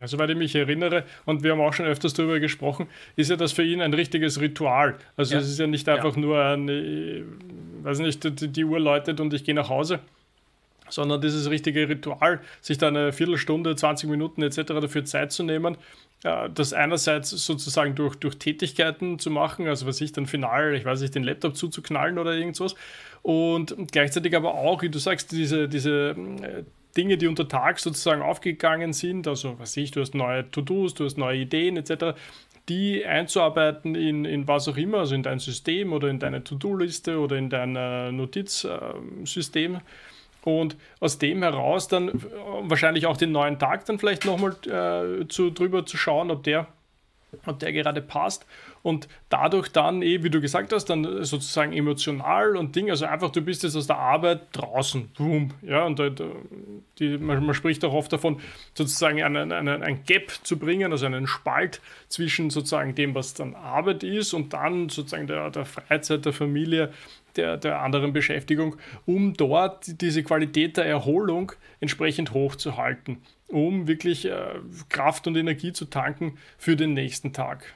Ja, soweit ich mich erinnere, und wir haben auch schon öfters darüber gesprochen, ist ja das für ihn ein richtiges Ritual. Also ja. es ist ja nicht einfach ja. nur ein, äh, weiß nicht, die, die Uhr läutet und ich gehe nach Hause, sondern dieses richtige Ritual, sich da eine Viertelstunde, 20 Minuten etc. dafür Zeit zu nehmen, äh, das einerseits sozusagen durch, durch Tätigkeiten zu machen, also was ich dann final, ich weiß nicht, den Laptop zuzuknallen oder irgendwas, Und gleichzeitig aber auch, wie du sagst, diese, diese äh, Dinge, die unter Tag sozusagen aufgegangen sind, also was ich, du hast neue To-Dos, du hast neue Ideen etc., die einzuarbeiten in, in was auch immer, also in dein System oder in deine To-Do-Liste oder in dein äh, Notizsystem. Äh, und aus dem heraus dann äh, wahrscheinlich auch den neuen Tag dann vielleicht nochmal äh, zu, drüber zu schauen, ob der, ob der gerade passt. Und dadurch dann, eh, wie du gesagt hast, dann sozusagen emotional und Ding, also einfach, du bist jetzt aus der Arbeit draußen, boom, ja, und da, die, man, man, spricht auch oft davon, sozusagen einen, einen, ein Gap zu bringen, also einen Spalt zwischen sozusagen dem, was dann Arbeit ist und dann sozusagen der, der Freizeit, der Familie, der, der anderen Beschäftigung, um dort diese Qualität der Erholung entsprechend hochzuhalten, um wirklich äh, Kraft und Energie zu tanken für den nächsten Tag.